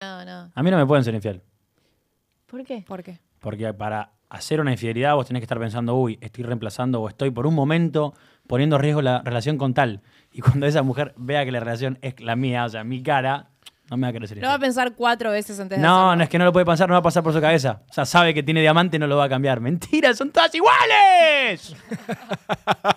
No, no. A mí no me pueden ser infiel. ¿Por qué? ¿Por qué? Porque para hacer una infidelidad vos tenés que estar pensando, uy, estoy reemplazando o estoy por un momento poniendo en riesgo la relación con tal. Y cuando esa mujer vea que la relación es la mía, o sea, mi cara, no me va a querer No va a pensar cuatro veces antes No, no es que no lo puede pensar, no va a pasar por su cabeza. O sea, sabe que tiene diamante y no lo va a cambiar. Mentira, son todas iguales.